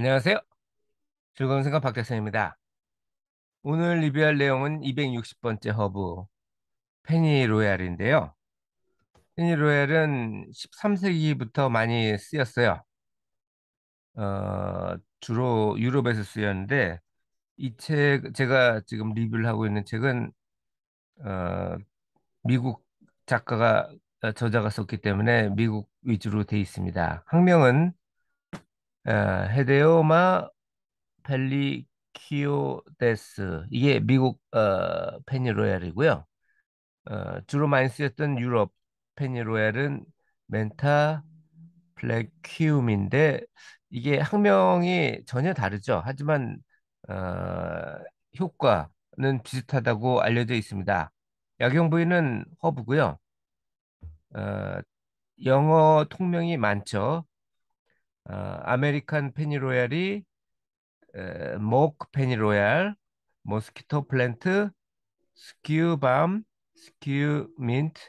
안녕하세요. 즐거운 생각 박재성입니다. 오늘 리뷰할 내용은 260번째 허브 페니 로얄인데요. 페니 로얄은 13세기부터 많이 쓰였어요. 어, 주로 유럽에서 쓰였는데 이 책 제가 지금 리뷰를 하고 있는 책은 어, 미국 작가가 어, 저자가 썼기 때문에 미국 위주로 돼 있습니다. 학명은 예, 헤데오마 벨리키오데스 이게 미국 어, 페니로얄이고요. 어, 주로 많이 쓰였던 유럽 페니로얄은 멘타 블랙키움인데 이게 학명이 전혀 다르죠. 하지만 어, 효과는 비슷하다고 알려져 있습니다. 약용 부위는 허브고요. 어, 영어 통명이 많죠. 어, 아메리칸 페니로얄이 목 페니로얄, 모스키토 플랜트, 스큐밤, 스큐민트,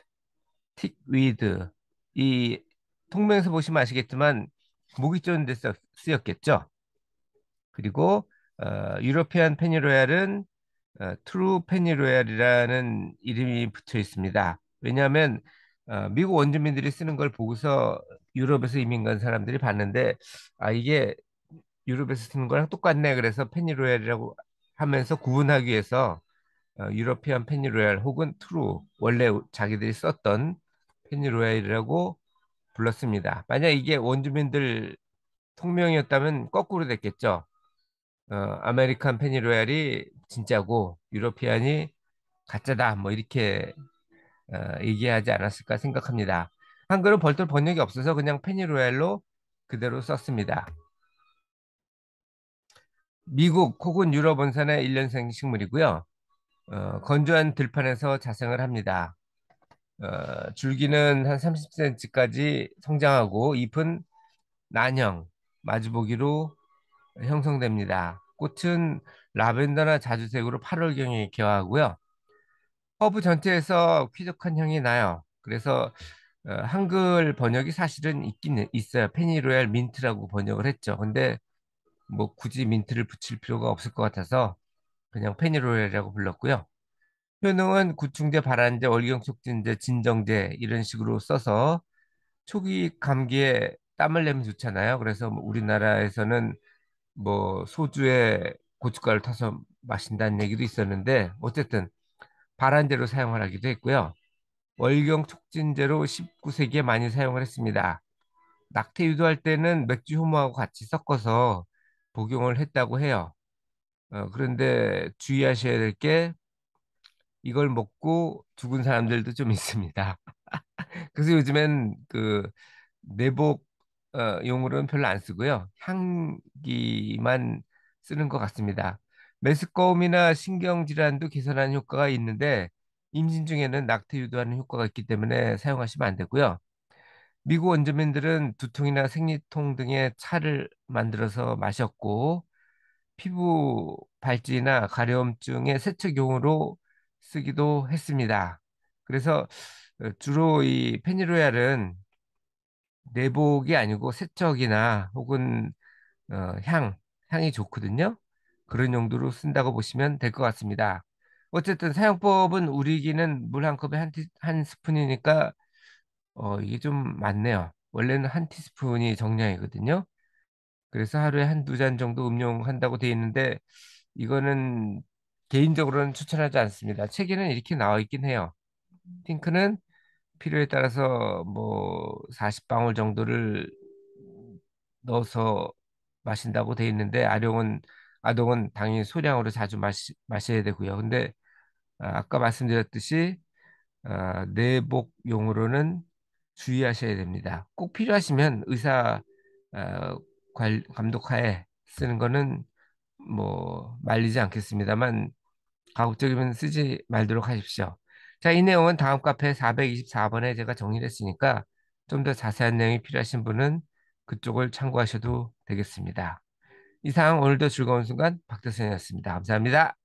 틱위드 이 통명에서 보시면 아시겠지만 목이 기존데 쓰였겠죠. 그리고 어, 유로피안 페니로얄은 어, 트루 페니로얄이라는 이름이 붙어 있습니다. 왜냐하면 어, 미국 원주민들이 쓰는 걸 보고서 유럽에서 이민 간 사람들이 봤는데 아 이게 유럽에서 쓰는 거랑 똑같네 그래서 페니로얄이라고 하면서 구분하기 위해서 어, 유러피안 페니로얄 혹은 트루 원래 자기들이 썼던 페니로얄이라고 불렀습니다. 만약 이게 원주민들 통명이었다면 거꾸로 됐겠죠. 어, 아메리칸 페니로얄이 진짜고 유러피안이 가짜다 뭐 이렇게 어, 얘기하지 않았을까 생각합니다. 한글은 벌떨 번역이 없어서 그냥 페니로얄로 그대로 썼습니다. 미국 혹은 유럽 원산의 일년생 식물이고요. 어, 건조한 들판에서 자생을 합니다. 어, 줄기는 한 30cm까지 성장하고 잎은 난형, 마주보기로 형성됩니다. 꽃은 라벤더나 자주색으로 8월경에 개화하고요. 허브 전체에서 쾌적한 향이 나요. 그래서 어, 한글 번역이 사실은 있긴 있어요. 페니로얄 민트라고 번역을 했죠. 근데 뭐 굳이 민트를 붙일 필요가 없을 것 같아서 그냥 페니로얄이라고 불렀고요. 효능은 구충제, 발안제 월경촉진제, 진정제 이런 식으로 써서 초기 감기에 땀을 내면 좋잖아요. 그래서 뭐 우리나라에서는 뭐 소주에 고춧가루 타서 마신다는 얘기도 있었는데 어쨌든 발안제로 사용을 하기도 했고요. 월경 촉진제로 19세기에 많이 사용을 했습니다. 낙태 유도할 때는 맥주 효모하고 같이 섞어서 복용을 했다고 해요. 어, 그런데 주의하셔야 될 게 이걸 먹고 죽은 사람들도 좀 있습니다. 그래서 요즘엔 그 내복 어, 용으로는 별로 안 쓰고요. 향기만 쓰는 것 같습니다. 메스꺼움이나 신경질환도 개선하는 효과가 있는데 임신 중에는 낙태 유도하는 효과가 있기 때문에 사용하시면 안 되고요. 미국 원주민들은 두통이나 생리통 등의 차를 만들어서 마셨고 피부 발진이나 가려움증의 세척용으로 쓰기도 했습니다. 그래서 어, 주로 이 페니로얄은 내복이 아니고 세척이나 혹은 어, 향, 향이 좋거든요. 그런 용도로 쓴다고 보시면 될 것 같습니다. 어쨌든 사용법은 우리기는 물 한 컵에 한, 티, 한 스푼이니까 어, 이게 좀 많네요. 원래는 한 티스푼이 정량이거든요. 그래서 하루에 한 두 잔 정도 음용한다고 돼 있는데 이거는 개인적으로는 추천하지 않습니다. 책에는 이렇게 나와 있긴 해요. 핑크는 필요에 따라서 뭐 40방울 정도를 넣어서 마신다고 돼 있는데 아령은 아동은 당연히 소량으로 자주 마시, 마셔야 되고요. 근데 아, 아까 말씀드렸듯이 어, 내복용으로는 주의하셔야 됩니다. 꼭 필요하시면 의사 어, 관, 감독하에 쓰는 거는 뭐 말리지 않겠습니다만 가급적이면 쓰지 말도록 하십시오. 자, 이 내용은 다음 카페 424번에 제가 정리했으니까 를좀더 자세한 내용이 필요하신 분은 그쪽을 참고하셔도 되겠습니다. 이상 오늘도 즐거운 순간 박대선이었습니다. 감사합니다.